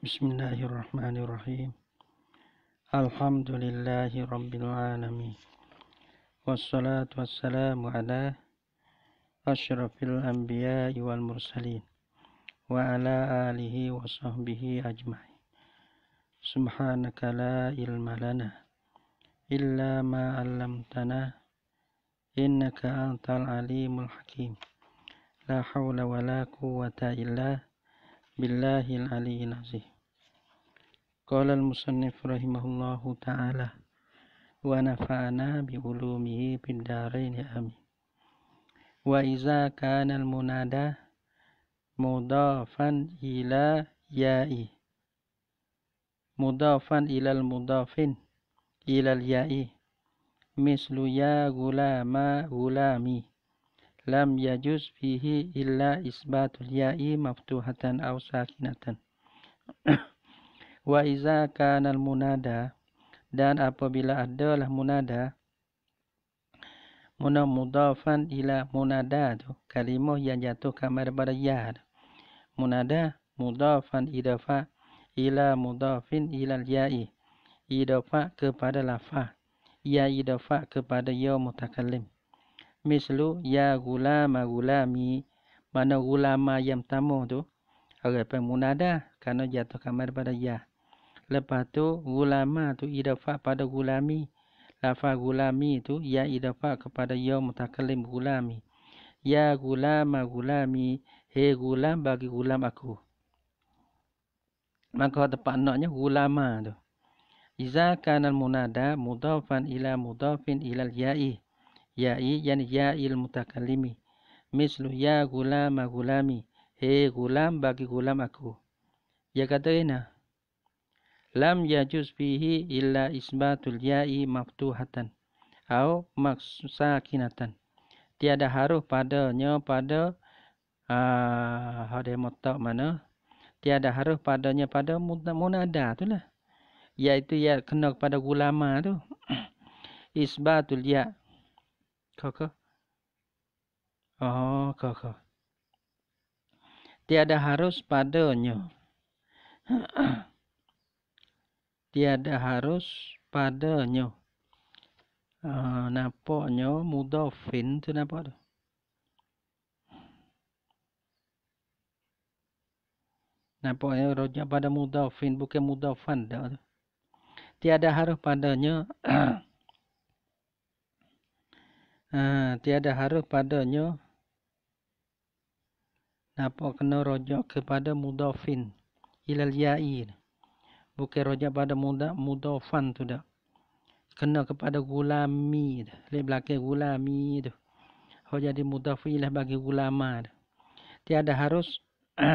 Bismillahirrahmanirrahim Alhamdulillahi Rabbil Alamin Wassalatu wassalamu ala Ashrafil Anbiya wal Mursalin Wa ala alihi wa sahbihi ajma'i Subhanaka la ilma lana Illa ma'allamtana Innaka antal alimul hakim La hawla wa la quwata illa billahi al-aliyyin azim. Qala al-musannif rahimahullahu ta'ala wa nafa'ana bi ulumihi bid darain amin. Wa idza kana al-munada mudafan ila ya'i mudafan ila al-mudafin ila al-ya'i mislu ya gulama gulami lam yajuz fihi illa isbatul ya'i maftuhatan aw sakinatan wa iza kana al munada dan apabila adalah munada muna mudafan ila munada tu kalimah yang jatuh kamar pada ya munada mudafan idafa ila mudafin ila al ya'i idafa kepada lafa ya idafa kepada ya mutakallim mislu ya gula, gulama mi, mana gula, gulama yang tamu tu agak pemunada karena jatuh kamar pada ya lepas tu ma tu idafa pada gula mi, lafa gula mi tu ya idafa kepada ya gula mi. ya gula, gulama mi, he gula bagi gula aku maka tepat gula ma tu iza kana munada mudafan ila mudafin ila ya'i ya'i yani ya'il mutakallimi mislu ya gulama gulami he gulam bagi gulam aku ya kata ina lam yajuz fihi illa isbatul ya'i maftuhatan au maksakinatan tiada haruf padanya pada ah uh, hade mana tiada haruf padanya pada munada tu lah. iaitu ya kena kepada gulama tu isbatul ya' Kaka. Oh, kaka. Tiada harus padanya. Tiada harus padanya. Uh, napa nyo tu napa tu? Napa rojak pada mudafin bukan mudafan dah. Tiada harus padanya. ha, tiada harus padanya napa kena rojak kepada mudafin ilal ya'i bukan rojak pada muda mudafan tu dah kena kepada gulami le belakang gulami tu ho jadi mudafilah bagi ulama tiada harus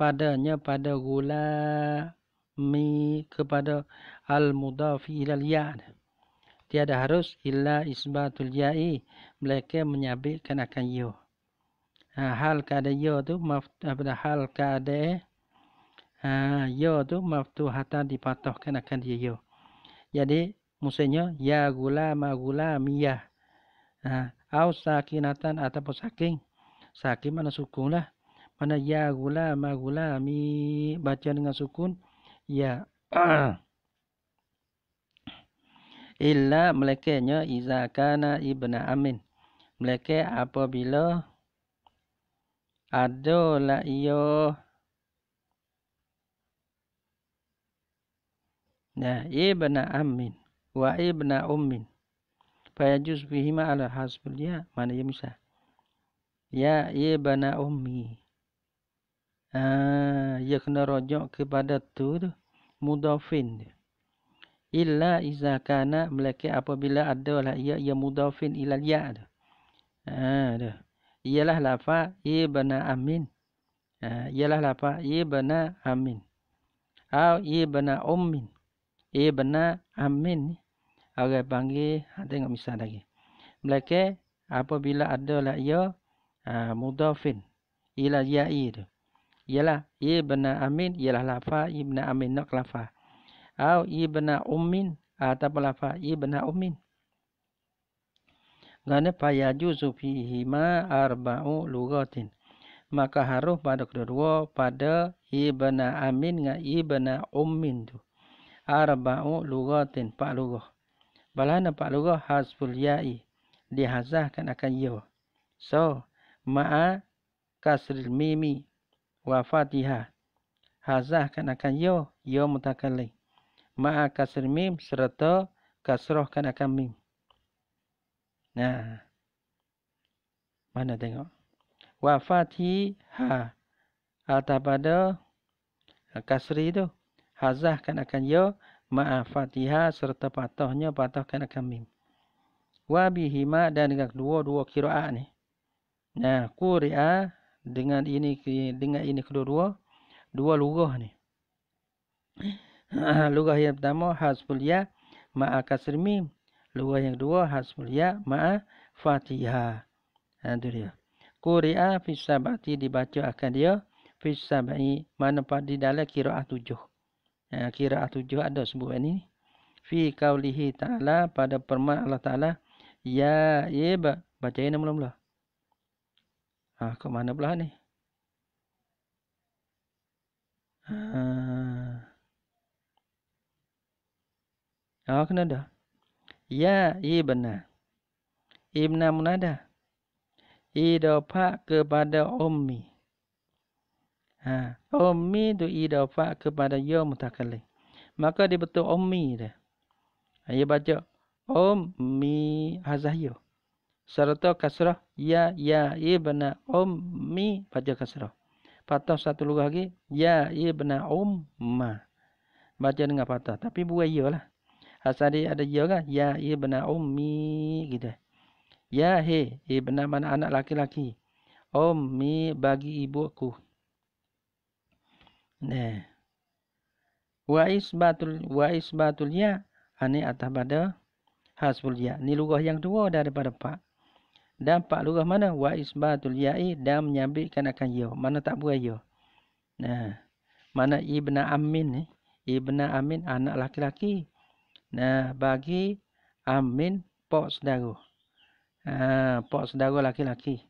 padanya pada gulami kepada al mudafi ilal ya'i tiada harus illa isbatul jai mereka menyabitkan akan yo ha, hal kada yo tu apa hal kada ha, yo tu maftu hata dipatahkan akan dia yo jadi musanya ya gula ma gula miya ha, au sakinatan atau saking saking mana sukun lah mana ya gula ma gula mi baca dengan sukun ya illa melekenya iza kana ibna amin meleke apabila ado la iyo nah ibna amin wa ibna ummin fa yajuz fihi ma ala hasbul dia ya, mana ya misal ya ibna ummi ah ya kena rojak kepada tu tu mudafin dia illa iza kana melaki apabila ada lah ia ia mudafin ila ya Ada, ha tu ialah lafa ibna amin ha ialah lafa ibna amin au ibna ummin ibna amin orang panggil ha tengok misal lagi melaki apabila ada lah ia ha, mudafin ila ya tu ialah ibna amin ialah lafa ibna amin nak lafa atau ibna ummin atau lafa ibna ummin kerana payaju sufi hima arba'u lugatin maka haruf pada kedua pada ibna amin dengan ibna ummin tu arba'u lugatin pak lugah balana pak lugah hasful ya'i dihazahkan akan yo. Ya. so ma'a kasril mimi wafatihah. hazahkan akan yo ya, yo ya mutakallim ma'a kasri mim serta kasrah kan akan mim. Nah. Mana tengok? Wa fatiha. Atau pada eh, kasri itu Hazah kan akan ya. Ma'a fatiha serta patahnya patah kan akan mim. Wa bihima dan dengan dua-dua kira'ah ni. Nah, kuria dengan ini dengan ini kedua-dua. Dua lurah ni. lugah yang pertama hasbulia ma'a kasri mim lugah yang kedua ya ma'a fatihah itu ha, dia Kuria fisabati dibaca akan dia fisabai mana pada di dalam kiraat tujuh. Ya, ha, kiraat tujuh ada sebuah ini. Fi kaulihi ta'ala pada perma Allah ta'ala. Ya iba. Baca ini mula-mula. Ha, ke mana pula ni? Haa. oh, kena dah. Ya ibna. Ibna munada. Idofa kepada ummi. Ha, ummi tu idofa kepada ya mutakalli. Maka dia betul ummi dah. Ha, Ayah baca ummi hazahyo. Serta kasrah ya ya ibna ummi baca kasrah. Patah satu lagi ya ibna umma. Baca dengan patah tapi buaya lah. Hasan dia ada ya kan? Ya ibna ummi gitu. Ya he ibna mana anak laki-laki. Ummi bagi ibuku. Nah. Wa isbatul wa isbatul ya ani atah pada hasbul ya. Ni lugah yang dua daripada pak. Dan pak lugah mana? Wa isbatul i ya', dan menyambikkan akan ya. Mana tak buat ya. Nah. Mana ibna amin ni? Ibna Amin anak laki-laki Nah, bagi amin pok saudara. Ah, ha, pok saudara laki-laki.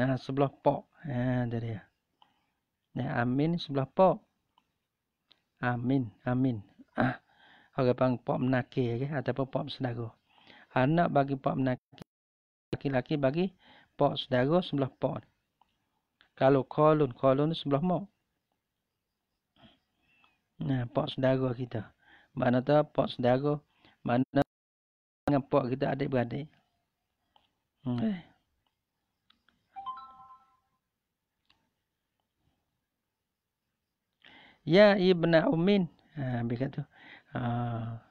Nah, sebelah pok. Ha, dia dia. Nah, amin sebelah pok. Amin, amin. Ah. Ha, orang panggil pok menaki ya, okay? ataupun pok saudara. Anak bagi pok menaki. Laki-laki bagi pok saudara sebelah pok. Kalau kolon, kolon sebelah mok. Nah, pok saudara kita. Gitu mana tu pak saudara mana dengan pak kita adik beradik hmm. eh. ya ibnu umin ha ambil kat tu ha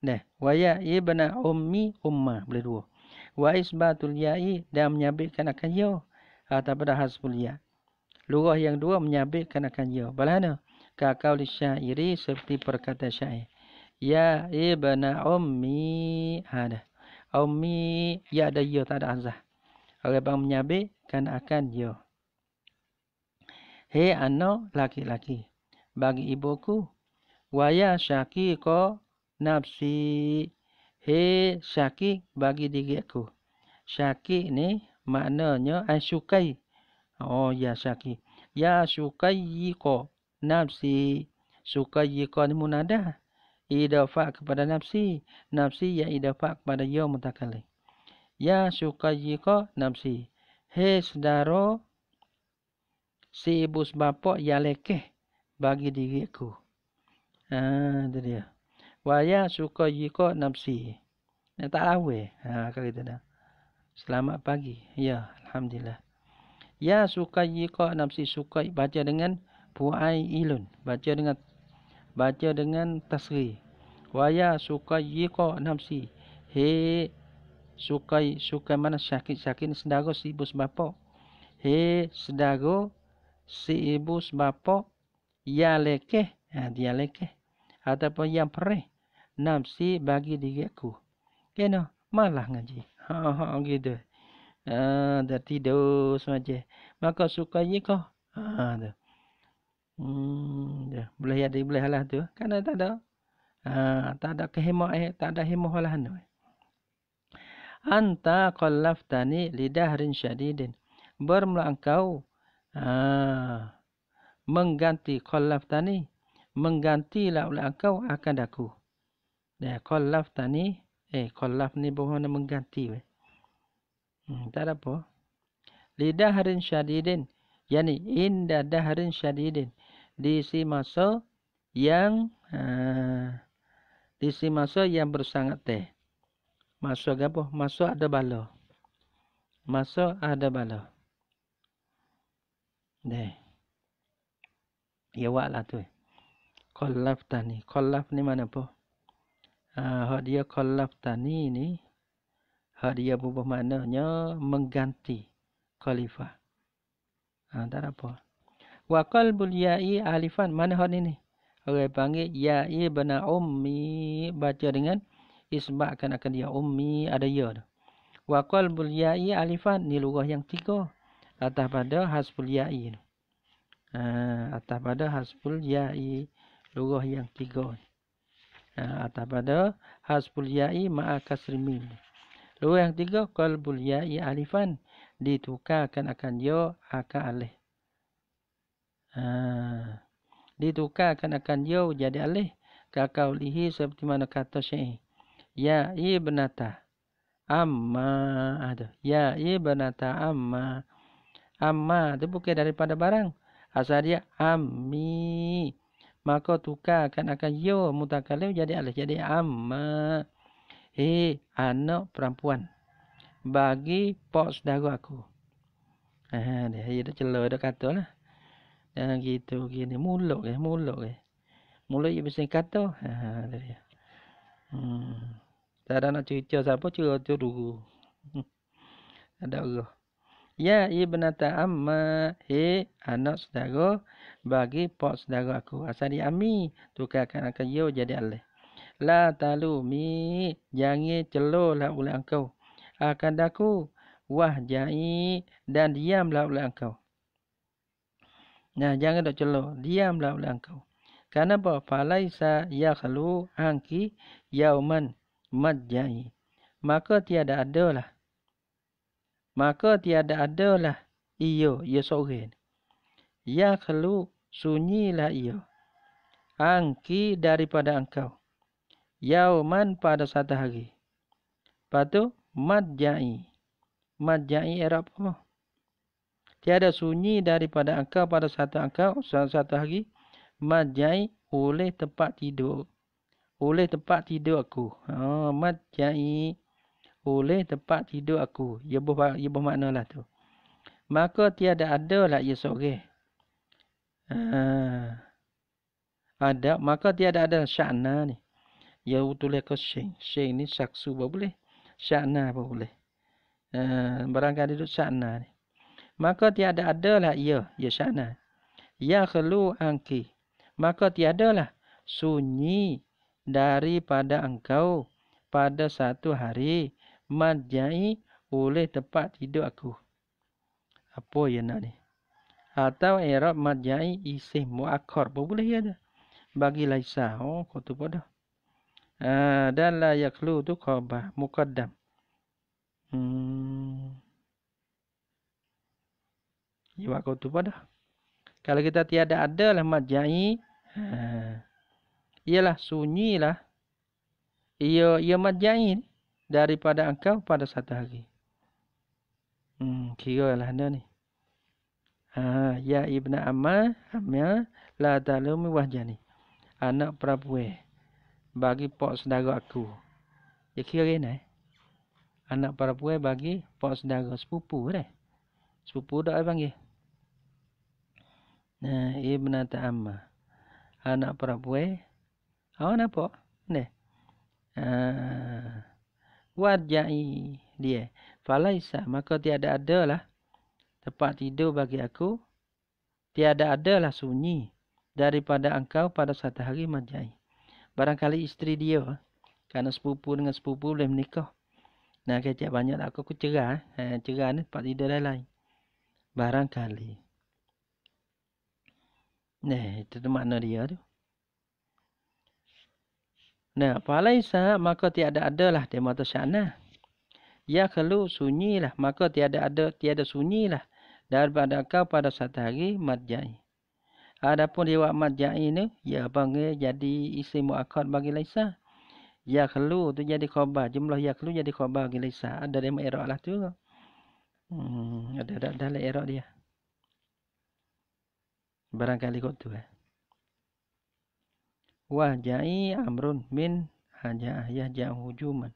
Nah, wa ya ibna ummi umma boleh dua. Wa isbatul ya'i dan menyabitkan akan ya atau ha, pada hasbul ya. Lurah yang dua menyabitkan akan ya. Balah mana? ka kauli syairi seperti perkata syair. Ya ibna ummi ada. Ha, ummi ya ada ya tak ada azah. Orang bang menyabe kan akan ya. He ano laki-laki. Bagi ibuku. Waya syaki ko nafsi. He syaki bagi diriku. Syaki ni maknanya asyukai. Oh ya syaki. Ya syukai ko nafsi suka jika ni munada idafa kepada nafsi nafsi ya idafa kepada ya mutakalli ya suka jika nafsi he sedaro si ibu sebapak ya lekeh bagi diriku ha itu dia wa ya suka jika nafsi ya, tak lawe ha kata dah selamat pagi ya alhamdulillah ya suka jika nafsi suka baca dengan puai ilun baca dengan baca dengan tasri waya sukai yiqa namsi he suka suka mana sakit sakit sedago si ibu sebapa he sedago si ibu sebapa ya lekeh ha, dia lekeh ataupun yang perih namsi bagi diriku kena malah ngaji ha ha gitu ah dah tidur semaja maka sukai yiqa ha, ah tu. Hmm, ya boleh ya, ya. Kan ada, di boleh lah tu kan tak ada ha, tak ada kehemah eh tak ada hemah lah anu eh. anta qallaftani lidahrin syadidin bermula engkau ha, mengganti qallaftani menggantilah oleh engkau akan aku dan ya, qallaftani eh qallaf ni bermakna mengganti we hmm, tak ada apa lidahrin syadidin yani inda dahrin syadidin di si masa yang uh, eh, si masa yang bersangat teh. Masa apa? Masa ada bala. Masa ada bala. Deh. Ya wala tu. Eh. Kolaf tani. Kolaf ni mana po? uh, ah, dia kolaf tani ni. Hak dia berubah maknanya mengganti khalifah. Ah, uh, tak apa. Wakal buliai alifan mana hari ini? Orang panggil ya'i bena ummi baca dengan isbakkan akan dia ummi ada ya tu. Wa qalbul ya'i alifan ni lugah yang tiga atas pada hasbul ya'i ha, atas pada hasbul ya'i lugah yang tiga. Ha, atas pada hasbul ya'i ma'a kasri yang tiga qalbul ya'i alifan ditukarkan akan dia akan alih. Ha. Ditukarkan akan yau jadi alih. Kakau lihi seperti mana kata syih. Ya ibnata amma. ada. Ha, ya ibnata amma. Amma itu bukan daripada barang. Asal dia ammi. Maka tukarkan akan yo mutakalim jadi alih. Jadi amma. Hei anak perempuan. Bagi pok sedara aku. Ha, dia, dia celur, dia kata lah. Jangan ya, gitu gini mulu, eh mulu eh. Muluk ya mesti ya. ya kata. Ha, ha tu dia. Hmm. Tak ada nak cerita siapa cerita dulu. Hmm. Ada Allah. Ya ibn ta'amma he anak saudara bagi pak saudara aku asari ami tukar akan akan yo jadi alai. La talu mi jangan celolah oleh engkau. Akan daku wahjai dan diamlah oleh engkau. Nah, jangan dok celah. Diamlah oleh engkau. Kenapa? Falaisa yakhlu angki yauman madjai. Maka tiada adalah. Maka tiada adalah iyo yesogen. ya sorin. sunyi lah iyo. Angki daripada engkau. Yauman pada satu hari. Patu madjai. Madjai era apa? tiada sunyi daripada engkau pada satu engkau satu hari majai oleh tempat tidur oleh tempat tidur aku oh majai oleh tempat tidur aku ya boh ya boh maknalah tu maka tiada ada lah ya sore ah ada maka tiada ada syakna ni ya utulah ke syeng syeng ni saksu boleh syakna boleh ah barangkali duduk syakna ni maka tiada adalah ia ya sana ya khulu anki maka lah. sunyi daripada engkau pada satu hari majai oleh tempat tidur aku apa ya nak ni atau erop majai isih muakkar apa boleh ya dah bagi laisa oh kotu pada ah dan la yaklu tu khabar muqaddam hmm kau kutub dah. Kalau kita tiada ada lah majai. Ha. Ialah sunyi lah. Ia, ia majai daripada engkau pada satu hari. Hmm, kira lah dia ni. Ha, ya Ibn Amal, Amal, La Talumi Wahjani. Anak prabu eh, Bagi pok saudara aku. Ya kira kena eh. Anak Prabuwe eh bagi pok saudara sepupu dah. Sepupu dah panggil. Nah, Ibnu Ta'amma. Anak perempuan. Awak napa? Ne. Ah. jai dia. Falaisa, maka tiada lah tempat tidur bagi aku. Tiada ada lah sunyi daripada engkau pada satu hari majai. Barangkali isteri dia kerana sepupu dengan sepupu boleh menikah. Nah, kecik banyak lah aku, aku cerah. Eh. eh, cerah ni tempat tidur lain-lain. Barangkali. Nah, itu tu makna dia tu. Nah, palaisa maka tiada adalah di mata sana. Ya kelu sunyi lah, maka tiada ada tiada sunyi lah daripada kau pada satu hari matjai. Adapun dewa matjai ini, ya panggil jadi isi muakat bagi Laisa. Ya kelu tu jadi khabar, jumlah ya kelu jadi khabar bagi Laisa. Ada dia erok lah tu. Hmm, ada ada ada erok dia barangkali kok dua eh. wahja'i amrun min ayah jauh hujuman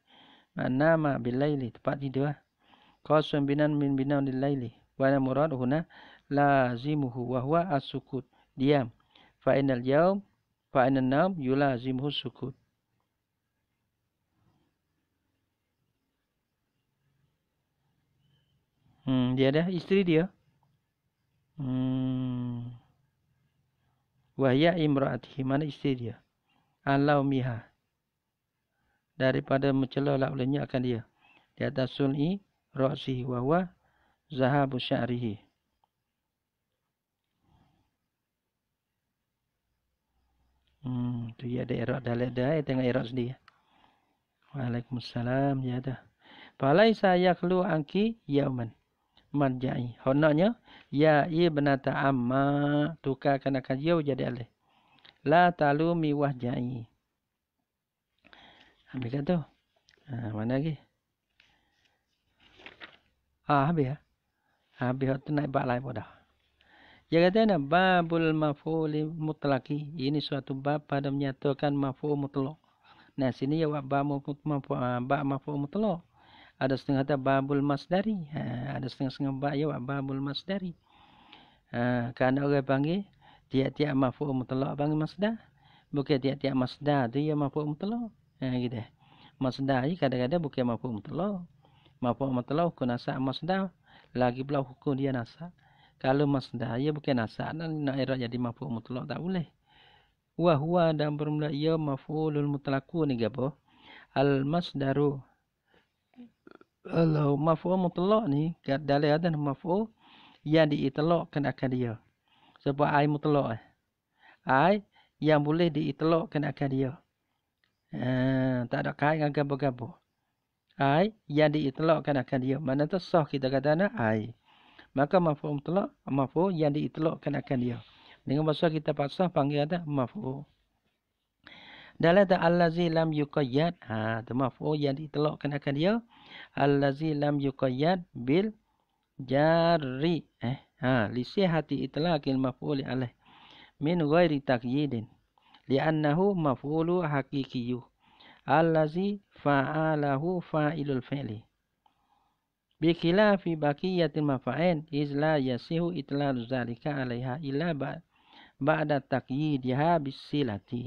nama bilaili tepat dua ah. kosun binan min binan bilaili wana murad huna lazimuhu wahwa asukut diam final fa'inal final fa'inal yula yulazimuhu sukut Hmm, dia ada istri dia. Hmm, Wahya imra'atihi. Mana isteri dia? Alau miha. Daripada mencelolak olehnya akan dia. Di atas sun'i. Ra'asihi wahwa. Zahabu sya'rihi. Hmm, tu dia ada erat dah ada tengok erat sendiri. Waalaikumsalam, ya dah. Balai saya keluar angki yauman. Ya, marja'i. Honaknya ya ibnata amma tuka kana kan jadi alih. La talu mi wahja'i. Ambil kat tu. Ha, mana lagi? Ah ha, habis ya. Ha? Habis tu naik bab lain pun dah. Dia kata ni babul maf'ul mutlaqi. Ini suatu bab pada menyatakan maf'ul mutlaq. Nah sini ya bab maf'ul mutlaq ada setengah kata babul masdari ha, ada setengah-setengah bab ya babul masdari ha, kerana orang panggil tiap-tiap mafu mutlak panggil masdar bukan tiap-tiap masdar tu ya mafu mutlak ha gitu masdar ni kadang-kadang bukan mafu mutlak mafu mutlak hukum nasab masdar lagi pula hukum dia nasab kalau masdar ya bukan nasab dan nak era jadi mafu mutlak tak boleh wa huwa dan bermula ya mafulul mutlaqu ni gapo al masdaru kalau mafu mutlak ni kat dalam ada maf'ul yang diitlakkan akan dia sebab ai mutlak eh ai yang boleh diitlakkan akan dia uh, tak ada kain dengan gapo-gapo ai yang diitlakkan akan dia mana tu sah kita kata nak ai maka mafu mutlak mafu yang diitlakkan akan dia dengan bahasa kita paksa panggil ada maf'ul dalam ta'allazi lam yuqayyad ha tu mafu yang diitlakkan akan dia allazi lam yuqayyad bil jarri eh ha lisi hati itlaqil maf'ul alaih min ghairi taqyidin li'annahu maf'ulu haqiqiyyu allazi fa'alahu fa'ilul fi'li bi khilafi baqiyatil mafa'in iz la yasihu itlaq zalika alaiha illa ba'da taqyidiha bis silati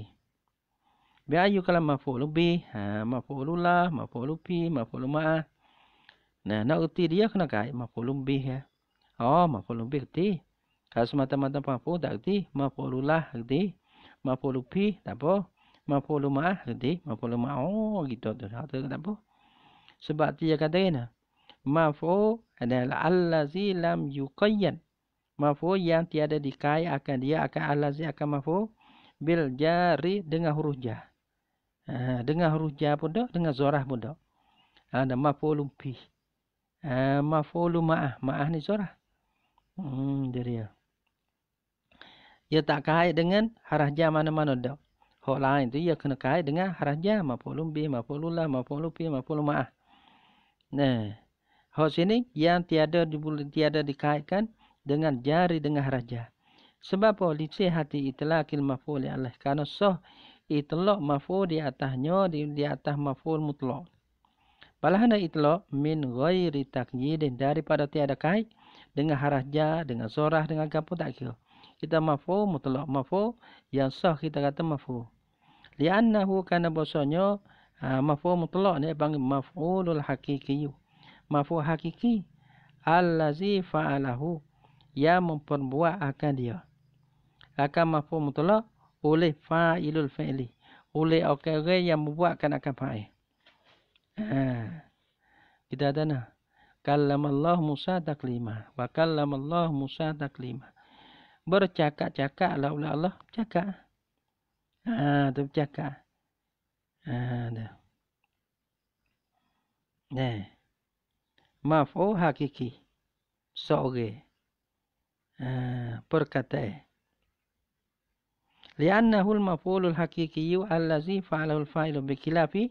Biayu kalau maful lebih, ha, maful lulah, maful lupi, maful lumah. Nah, nak erti dia kena kait maful lebih ya. Oh, maful lebih erti. Kalau semata-mata maful tak erti, maful lulah erti, maful lupi, tak apa. Maful lumah erti, maful lumah. Oh, gitu tu. Tak apa. Sebab dia kata kena. Maful adalah allazi lam yuqayyan. Maful yang tiada dikait akan dia akan allazi akan maful. Bil jari dengan huruf jah dengan rujah pun dah, dengan zarah pun dah. Ha, dan mafulum fi. Ha, ah, mafulum ma'ah. Ma'ah ni zarah. Hmm, dia dia. Dia tak kait dengan harajah mana-mana dah. Hak lain tu, dia kena kait dengan harajah. Mafulum bi, mafulum lah, mafulum fi, mafulum ma'ah. Nah. Hak sini, yang tiada tiada dikaitkan dengan jari dengan harajah. Sebab apa? Lisi hati itulah kilmah fulia ya Allah. Karena soh, itlaq maf'ul di atasnya di, di atas maf'ul mutlaq. Balahan itlaq min ghairi taqyidin daripada tiada kai dengan harah dengan sorah, dengan gapo tak kira. Kita maf'ul mutlaq maf'ul yang sah kita kata maf'ul. Li'annahu kana bosonyo ha, maf'ul mutlaq ni panggil maf'ulul hakiki. Maf'ul hakiki allazi fa'alahu yang memperbuat akan dia. Akan maf'ul mutlaq oleh fa'ilul fa'ili. Oleh orang-orang yang membuatkan akan fa'il. Ha. Kita ada nak. Kallamallahu Musa taklima. Wa kallamallahu Musa taklima. Bercakap-cakap lah oleh Allah. Cakap. Ha, ah, tu bercakap. Ha, tu. Nah. Eh. Maaf, oh hakiki. Seorang. Ha, perkataan li'annahu al-maf'ulul hakikiyyu allazi fa'alahu al-fa'ilu bi khilafi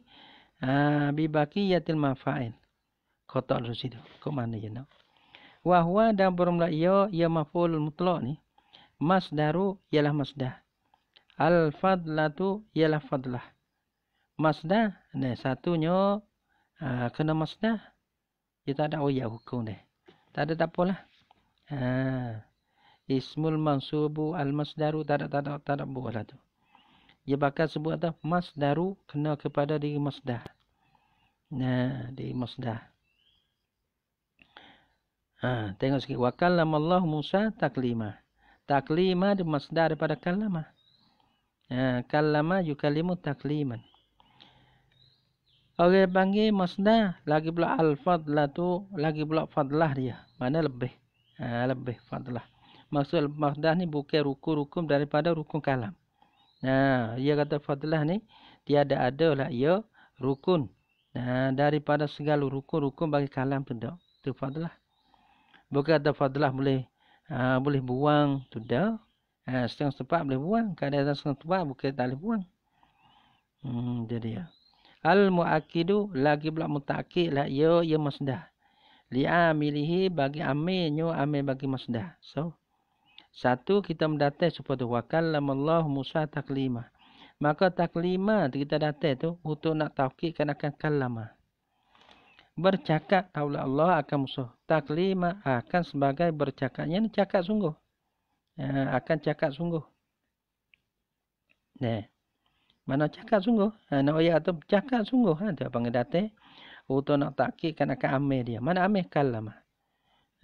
bi baqiyatil maf'il. Kata al-Rusidu. mana ya nak? Wahwa dan bermula ia, ia maf'ulul mutlak ni. Masdaru ialah masdah. Al-fadlatu ialah fadlah. Masdah, ni satunya uh, kena masdah. Dia tak ada oh, ya, hukum dia. Tak ada tak apalah. Haa ismul mansubu al masdaru tak ada tak ada tak ada buahlah tu. Dia bakal sebut atas masdaru kena kepada diri masdar. Nah, diri masdar. Ha, tengok sikit. Wa kallam Allah Musa taklima. Taklima di masdar daripada kallama. Ha, kallama yukalimu takliman. Orang okay, panggil masdar. Lagi pula al-fadlah tu. Lagi pula fadlah dia. Mana lebih. Ha, lebih fadlah maksud mahdah ni bukan rukun rukum daripada rukun kalam. Nah, ia kata fadlah ni tiada ada lah ia rukun. Nah, daripada segala rukun rukum bagi kalam tu dah. Tu fadlah. Bukan kata fadlah boleh ha, boleh buang tu dah. Ha, setengah sempat boleh buang. Kadang-kadang setengah sempat bukan tak boleh buang. Hmm, jadi ya. Al-mu'akidu lagi pula mutakid lah ia, ia masdah. Li'amilihi bagi amin, nyu amin bagi masdah. So, satu kita mendatai seperti wakallam Allah Musa taklima. Maka taklima kita datai tu untuk nak taukidkan akan kalama. Bercakap taulah Allah akan Musa. Taklima akan sebagai bercakapnya ni cakap sungguh. Ya, akan cakap sungguh. Nah. Mana cakap sungguh? Ha, nak ayat tu cakap sungguh. Ha, dia panggil datai. Untuk nak taklimkan akan amir dia. Mana amir kalama.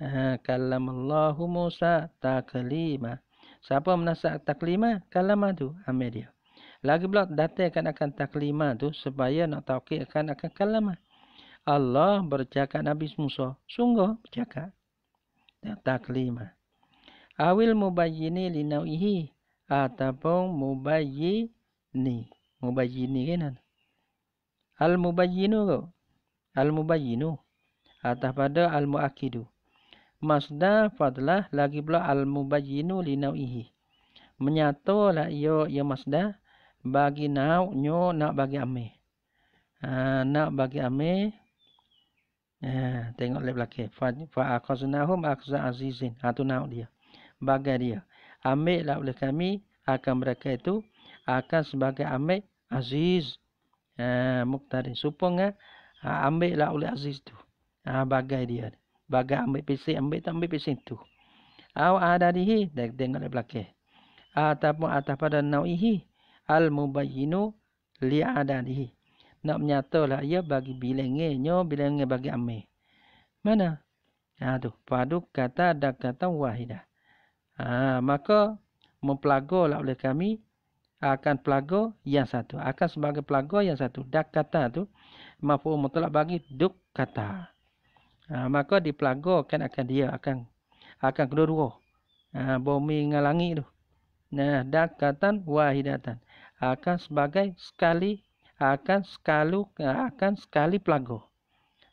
Eh, kalam Allah Musa taklima. Siapa menasak taklima? Kalam tu. Ambil dia. Lagi pula datang akan akan taklima tu supaya nak tauqiq akan akan kalam. Allah bercakap Nabi Musa. Sungguh bercakap. Taklima. Awil mubayyini linauihi. Ataupun mubayyini. Mubayyini kan? Al-mubayyinu ke? Al-mubayyinu. Atas pada al-mu'akidu. Masda fadlah lagi pula al-mubayyinu linawihi. Menyatulah ia ia masda bagi nau nyo nak bagi ame. Ha, nak bagi ame. Ha, tengok lep lagi. Fa akhazunahum akhza azizin. Ha tu nau dia. bagi dia. Ame lah oleh kami akan mereka itu akan sebagai ame aziz. Ha, muktari. Supongnya ha, ambil lah oleh aziz tu. Ha, bagai dia. Ha, bagai ambil pisik, ambil tak ambil pisik tu. Aw ada dihi, dah tengok di belakang. Ataupun atas pada nauihi, al-mubayinu li'ada dihi. Nak menyatalah ia bagi bilengnya, nyo bilengnya bagi ambil. Mana? Aduh, ha, padu kata ada kata wahidah. Ha, maka mempelagolah oleh kami akan pelago yang satu. Akan sebagai pelago yang satu. Dak kata tu mampu mutlak bagi duk kata. Ha, maka dipelagakan akan dia akan akan kedua-dua. Ha, bumi dengan langit tu. Nah, dakatan wahidatan. Akan sebagai sekali akan sekalu akan sekali pelago.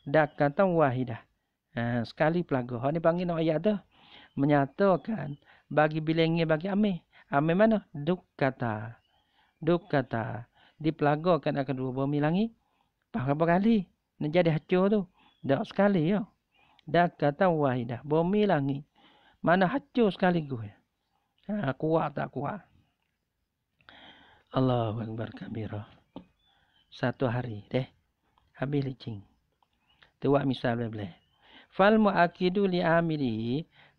Dakatan wahidah. Ha, sekali pelago. Ha ni panggil ayat tu menyatakan bagi bilangnya bagi ame ame mana? Duk kata. Duk kata. Dipelagakan akan dua bumi langit. Berapa kali? Nak jadi hacur tu. Dah sekali ya. dah kata wahidah. Bumi langit. Mana hancur sekaligus. Ha, kuat tak kuat. Allahu Akbar kabira. Satu hari deh. Habis licing. Tuak misal boleh-boleh. Fal mu'akidu li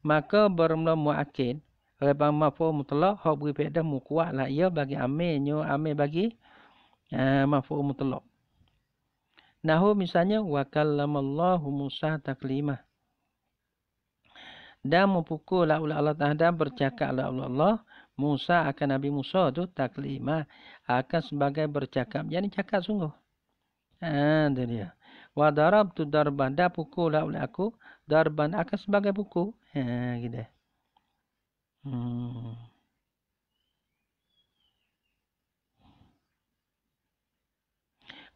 Maka bermula mu'akid. Rebang mafu mutlak. Hak beri pedah mu'kuat lah. Ia bagi amirnya. Amir bagi uh, eh, mafu mutlak. Nahu misalnya wa kallamallahu Musa taklimah. Dan memukul Allah Allah Ta'ala bercakap Allah Allah Allah Musa akan Nabi Musa tu taklimah akan sebagai bercakap. Jadi cakap sungguh. Ha, itu dia. Wa darabtu darban da pukul oleh aku darban akan sebagai pukul. Ha gitu. Hmm.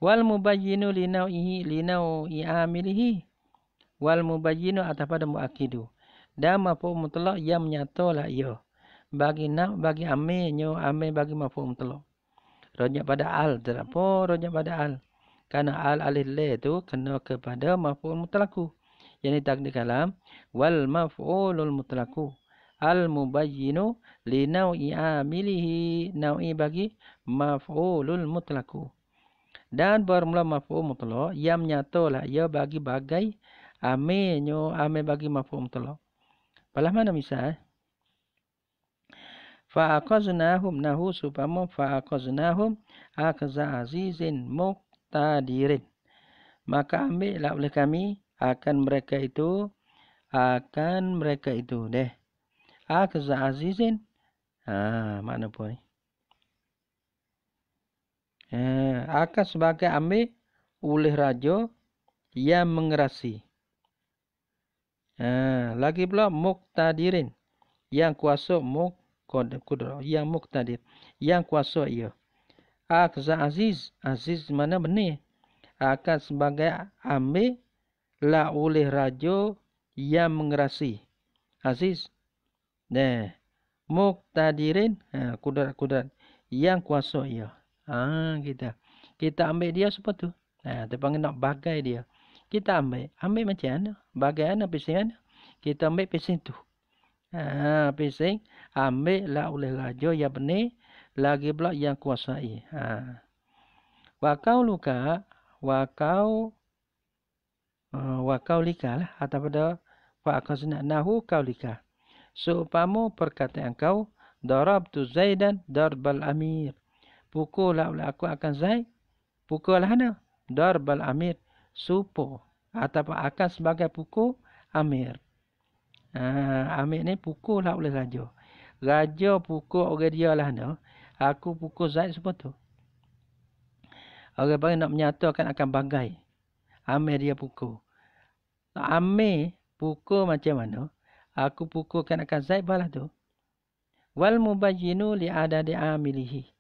wal mubayyinu li nau'ihi li nau'i amilihi wal mubayyinu atau pada muakidu dan mafu mutlak yang menyatalah yo. bagi nak bagi ame amenyo ame bagi mafu mutlak rojak pada al terapo rojak pada al karena al alil le tu kena kepada mafu mutlaku yang tak di kalam wal maf'ulul mutlaku al mubayyinu li nau'i Nau i bagi maf'ulul mutlaku dan bermula mafu mutlo, ia menyatu lah, ia bagi bagai ame yo ame bagi mafu mutlo. Balah mana misa? Fa akaznahum nahu supamu fa akaznahum akza azizin muktadirin. Maka ambil lah oleh kami akan mereka itu akan mereka itu deh. Akza azizin. Ah, mana pun Eh, akan sebagai ambi oleh rajo yang mengerasi. Eh, lagi pula muktadirin yang kuasa muk kudra yang muktadir yang kuasa ia. Akza ah, aziz aziz mana benih akan sebagai ambi la oleh rajo yang mengerasi. Aziz. Nah, eh, muktadirin eh, kudrat-kudrat yang kuasa ia. Ha, kita kita ambil dia seperti tu? Ha, ah, terpanggil nak bagai dia. Kita ambil. Ambil macam mana? Bagai mana pising mana? Kita ambil pesing tu. Ha, pesing Ambil lah oleh raja yang benih. Lagi pula yang kuasai. Ha. Wakau luka. Wakau. Uh, wakau lika lah. Atau pada. Wakau senak. Nahu kau lika. Supamu perkataan kau. Darab tu Zaidan. Darbal Amir pukullah oleh aku akan Zaid. Pukullah mana? Darbal Amir. Supo. Ataupun akan sebagai pukul Amir. Ha, Amir ni pukullah oleh Raja. Raja pukul orang dia lah mana. Aku pukul zai supo tu. Orang baru nak menyatakan akan bagai. Amir dia pukul. Amir pukul macam mana? Aku pukulkan akan zai balah tu. Wal mubayyinu li adadi amilihi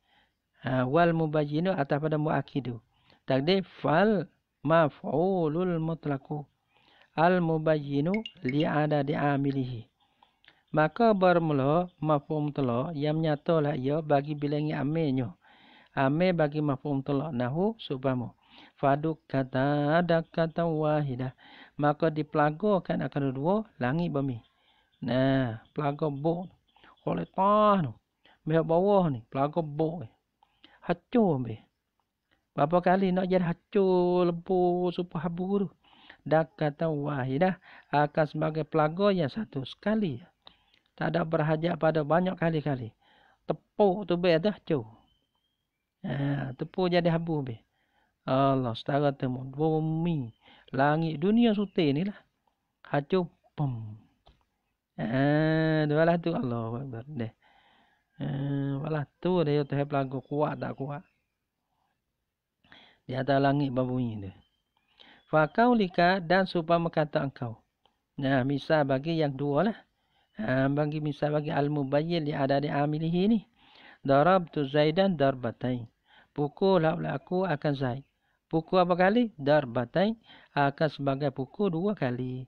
ha, wal mubayyinu atau pada muakidu. Takde fal maf'ulul mutlaku al mubayyinu li ada di amilihi. Maka bermula mafhum telo yang nyatalah ia bagi bilangi amenyo. Ame bagi mafhum telo nahu subamu. Faduk kata ada kata wahidah. Maka dipelagokan akan dua langit bumi. Nah, pelagok bo. Oleh tanah. Mereka bawah ni. Pelagok bo. Eh hacur habis. Berapa kali nak jadi hacur lebu supah habu tu. Dah kata wahidah akan sebagai pelaga yang satu sekali. Tak ada berhajat pada banyak kali-kali. Tepuk tu baik dah hacur. Ha, tepuk jadi habu habis. Allah setara temun. Bumi. Langit dunia sutih ni lah. Hacur. Pum. Ha, dua lah tu Allah. Allah. Eh, Walah tu dia tu pelagu kuat tak kuat. Di atas langit berbunyi dia. Fakau lika dan supaya berkata engkau. Nah, misal bagi yang dua lah. Ha, bagi misal bagi al-mubayyil yang ada di amilihi ni. Darab tu zaidan darbatai. Pukul lah aku akan zaid. Pukul apa kali? Darbatai akan sebagai pukul dua kali.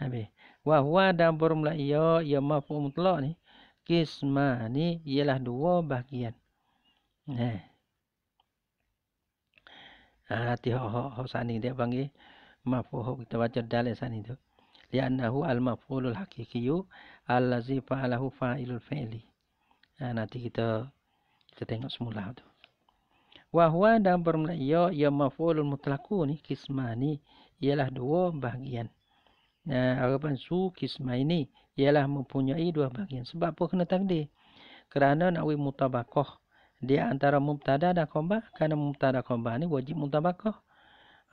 Habis. Wahwa dan bermula iya, iya mafu mutlak ni. Kismani ialah dua bahagian. Nah. Eh. Ha hati ho ho ho sani dia panggil mafuh kita baca dalil sani tu. Li annahu al mafulul hakikiyu allazi fa'alahu fa'ilul fi'li. Ha nanti kita kita tengok semula tu. Wa huwa dan bermula ya ya maf'ulul mutlaqu ni kisma ialah dua bahagian. Eh, harapan su kisma ini, ialah mempunyai dua bahagian. Sebab apa kena takdir? Kerana nakwi mutabakoh. Dia antara mubtada dan khobar. Kerana mubtada khobar ni wajib mutabakoh.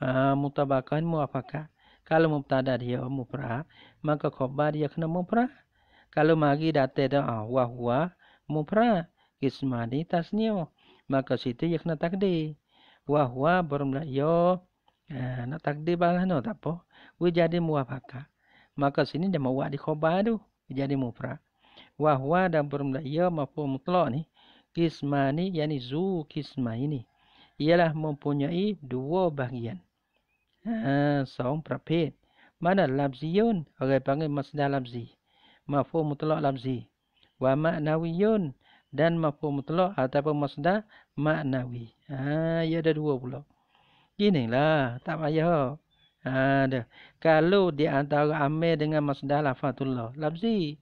Uh, mutabakoh ni muafakat. Kalau mubtada dia mupra, maka khobar dia kena mupra. Kalau mari datang dan awah wah mupra, kismani tasnio. Maka situ dia kena takdir. Wah wah bermula ya Eh, nak takdir balas no tak apa. Wu jadi muafaka. Maka sini dia mau di khabar tu. Jadi mufrad. Wahwa dan bermula ia mafhum mutlak ni. Kismani yani zu kisma ini. Ialah mempunyai dua bahagian. Ha, eh, song prapit. Mana lamziyun. Orang panggil masdar lamzi. Mafhum mutlak lamzi. Wa maknawiyun. Dan mafhum mutlak ataupun masdar maknawi. Ha, ah, ya ia ada dua pulak lah, tak payah ha, ada kalau dia antara amir dengan masdar lafatullah lafzi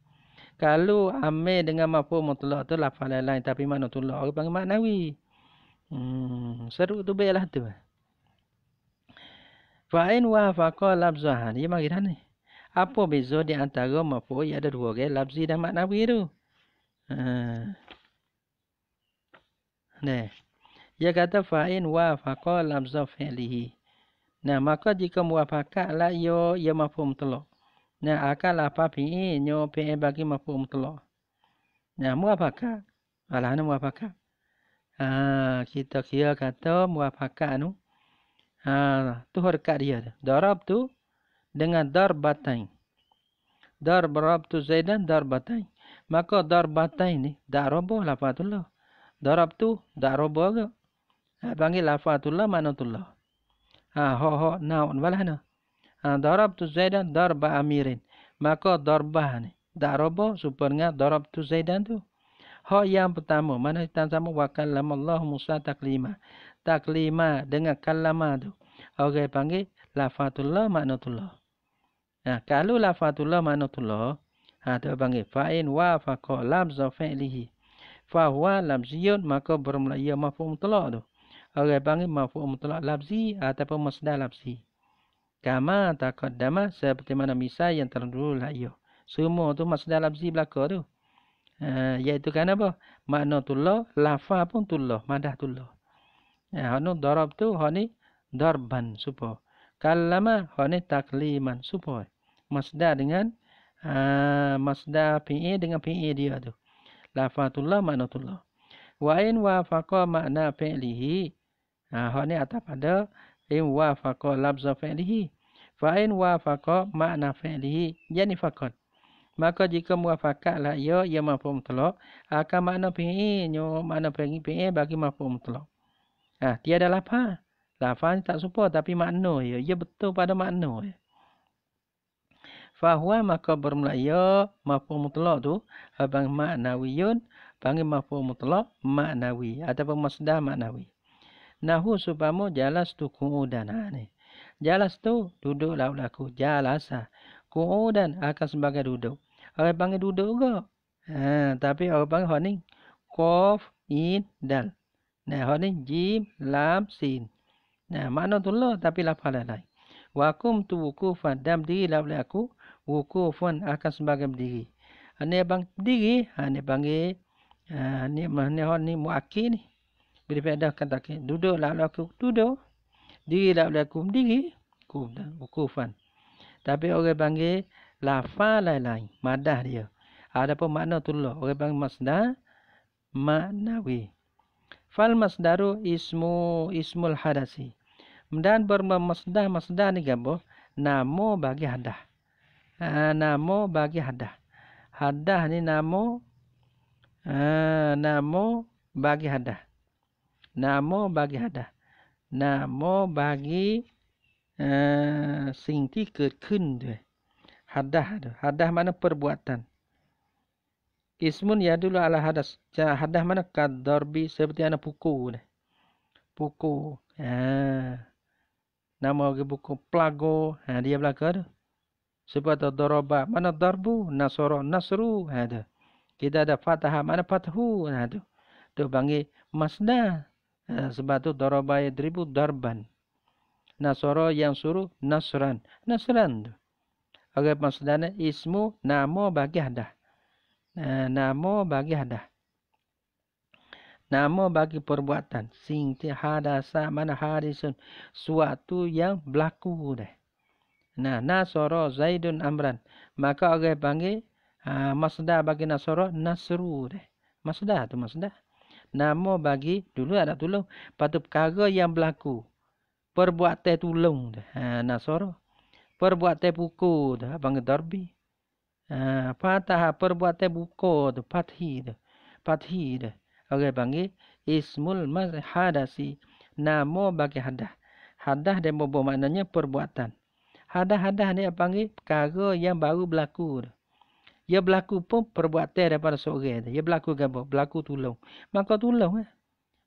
kalau amir dengan mafhum mutlak tu lafal lain, lain tapi makna tulak orang panggil maknawi hmm seru tu baiklah tu fa in wa fa qala lafzahan mari dah ni apa beza di antara mafhum ya ada dua ke lafzi dan maknawi tu ha ne dia kata fa'in wa faqal lafza fi'lihi. Nah, maka jika muwafaqat la yo ya mafhum telok. Nah, akal apa fi'i nyo fi'i bagi mafhum telok. Nah, muwafaqat. Alah ni muwafaqat. Ha, kita kira kata muwafaqat anu. Ha, tu harkat dia. Darab tu dengan darbatain. Darbarab tu zaidan darbatain. Maka darbatain ni darabah lafadullah. Darab tu darabah ke? Ha, panggil lafatullah manatullah. Ha, ho ho naun walahna. Ha, darab tu zaidan darba amirin. Maka darbah ni. Daraba super dengan darab tu zaidan tu. Ho yang pertama. Mana kita sama wakallam Allah Musa taklima. Taklima dengan kalama tu. Orang okay, panggil lafatullah manatullah. Ha, kalau lafatullah manatullah. Ha, tu panggil. Fa'in wa faqa lam zafi'lihi. Fahuwa lam ziyun maka bermula ia mafum tu orang panggil maf'ul mutlak lafzi ataupun masdar lafzi kama taqaddama seperti mana misal yang terdahulu ayo lah, semua tu masdar lafzi belaka tu uh, iaitu kan apa makna tullah lafa pun tullah madah tullah ya uh, darab tu hani darban supo kallama hani takliman supo masdar dengan uh, masdar fi'i dengan fi'i dia tu lafatullah manatullah wa in wa faqa makna fi'lihi Ha, hak ni atas pada in wafaqa labza fa'lihi. Fa in wafaqa makna fa'lihi. Jadi fakon. Maka jika muafakat lah ia, ya, ia ya mampu mutlak. Akan makna pengi, nyo makna pengi, pengi bagi mampu mutlak. Ha, tiada lapan. Lapan tak super tapi makna ia. Ya. Ia betul pada makna ia. Fahuwa maka bermula ia mampu mutlak tu. Habang maknawiyun, panggil mampu mutlak maknawi. Ataupun masdah maknawi. maknawi. Nahu supamu jalas tu ku'u dan ane. Jalas tu duduk lau laku. Jalas ha. Ah. Ku'u akan sebagai duduk. Orang panggil duduk juga, Ha, tapi orang panggil hot ni. Kof, in, dal. Nah, hot ni jim, lam, sin. Nah, mana tu lah tapi lapar lain. Wakum tu wukufan dalam diri lau laku. Wukufan akan sebagai berdiri. Ini bang berdiri. Ini panggil. Ini ha, hot ni muakir ni. Ha, ni, ni Daripada katakan duduk lah aku duduk. Diri lah oleh aku berdiri. Kufan. Tapi orang panggil lafa lain-lain. Madah dia. Ada pun makna tu lah. Orang panggil masdar. Maknawi. Fal masdaru ismu ismul hadasi. Dan bermasdah masdar ni gambo. Namo bagi hadah. Uh, namo bagi hadah. Hadah ni namo. Uh, namo bagi hadah. Namo bagi hadah. Namo bagi uh, eh, sing ti kekun tu. Hadah tu. Hadah mana perbuatan. Ismun ya dulu ala hadah. Hadah mana kadorbi seperti anak pukul tu. Pukul. Ha. Ah. Namo bagi pukul. Plago. Ha, dia belaka tu. Sebab ada Mana darbu? Nasoro. Nasru. Ha, Kita ada fathah, Mana fathu? Ha, tu. Tu masdar. Eh, sebab tu darabaya dribu darban. Nasara yang suruh Nasran. Nasran tu. Agar maksudnya ismu nama bagi hadah. Eh, nama bagi hadah. Nama bagi perbuatan. Singti hadasa mana harisun. Suatu yang berlaku deh. Nah, Nasoro Zaidun Amran. Maka orang panggil uh, ah, Masda bagi Nasoro Nasru deh. Masda tu Masda nama bagi dulu ada tulung patu perkara yang berlaku perbuat teh tulung ha nasoro perbuat teh buku tu ha darbi ha patah perbuat teh buku tu pathi tu pathi tu oge bangi ismul mas hadasi nama bagi hadah hadah dan bobo maknanya perbuatan hadah hadah ni apa panggil perkara yang baru berlaku tu ia berlaku pun perbuatan daripada seorang itu. Ia berlaku gapo? Berlaku tulung. Maka tulung eh.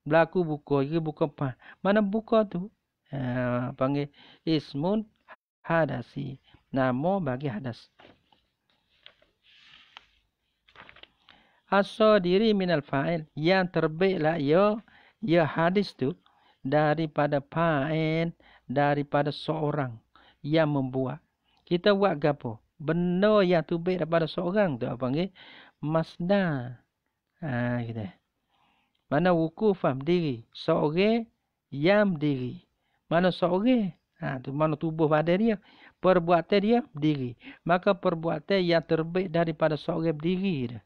Berlaku buka, ia buka apa? Mana buka tu? Ha, panggil ismun hadasi. Nama bagi hadas. Asa diri minal fa'il yang terbaiklah ia ia hadis tu daripada fa'il daripada seorang yang membuat. Kita buat gapo? benda yang tu baik daripada seorang tu apa panggil masda ha gitu mana wukuf faham diri seorang yang diri mana seorang ha tu mana tubuh badan dia perbuatan dia berdiri maka perbuatan yang terbaik daripada seorang berdiri dia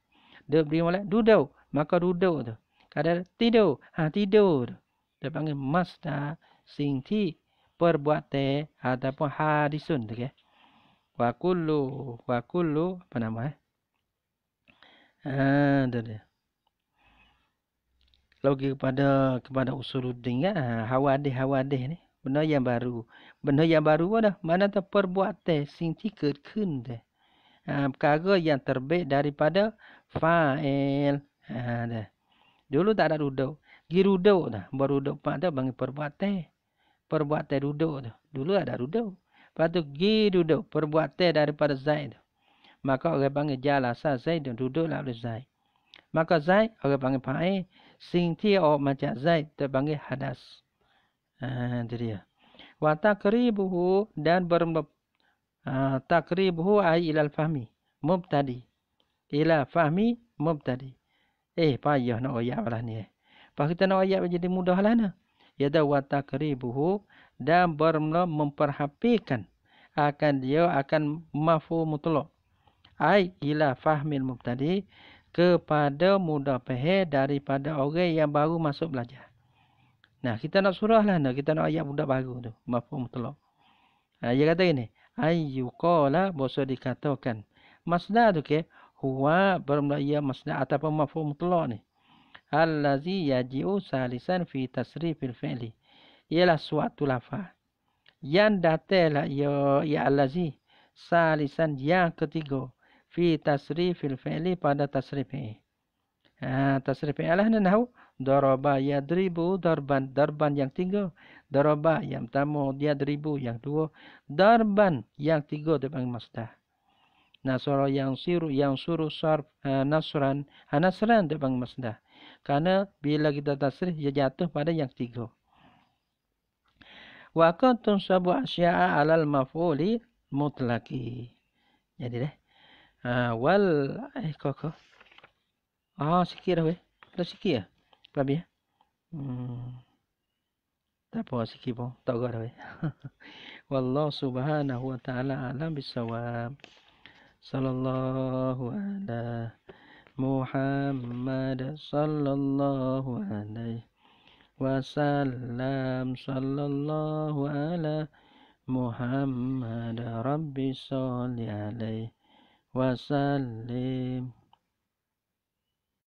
dia berdiri molek duduk maka duduk tu kadang tidur ha tidur dia panggil masda singti perbuatan ataupun hadisun tu okay? ke wa kullu wa kullu apa nama eh ah, ada dia kalau kepada kepada usuluddin kan ah, hawadih hawadih ni benda yang baru benda yang baru dah mana tu perbuatan sing tiket kun deh ha, ah, perkara yang terbaik daripada fa'il ada dulu tak ada rudo, gi duduk dah baru duduk pak tu bagi perbuatan perbuatan duduk tu dulu ada rudo. Lepas tu pergi duduk. Perbuatan daripada Zaid tu. Maka orang panggil jalan asal Zaid dan Duduklah oleh Zaid. Maka Zaid orang panggil pai Sinti orang macam Zaid terpanggil hadas. Ah, itu dia. Wa takribuhu dan bermula. Ah, ha, takribuhu ay ilal fahmi. Mubtadi. Ila fahmi mubtadi. Eh, payah nak ayat lah ni. Eh. Pas kita nak ayat jadi mudah lah ni. Ya da wa takribuhu dan bermula memperhapikan, akan dia akan mafu mutlak ai ila fahmil mubtadi kepada muda pehe daripada orang yang baru masuk belajar nah kita nak surah lah nak kita nak ayat budak baru tu mafu mutlak ha, dia kata ini ai yuqala bahasa dikatakan masdar tu ke huwa bermula ia masdar ataupun mafu mutlak ni allazi yaji'u salisan fi tasrifil fi'li ialah suatu lafaz yang datelah ya ya allazi salisan yang ketiga fi tasri fil fi'li pada tasri tasrif ah ha, tasrif alah nahu ya ribu darban darban yang tiga daroba yang tamu dia ribu yang dua darban yang tiga dipanggil masdar nasara yang siru yang suru sarf uh, nasran anasran ha, dipanggil masdar karena bila kita tasri jatuh pada yang tiga wa kuntum sabu asya'a alal mafuli mutlaki. Jadi deh. Ha, wal eh kok. Ah oh, sikir weh, tak sikir ya, ah. Babi ya. Hmm. Tak apa sikir pun. Tak gerak weh. Wallahu subhanahu wa ta'ala alam bisawab. Sallallahu ala Muhammad sallallahu alaihi وسلم صلى الله على محمد رب صل عليه وسلم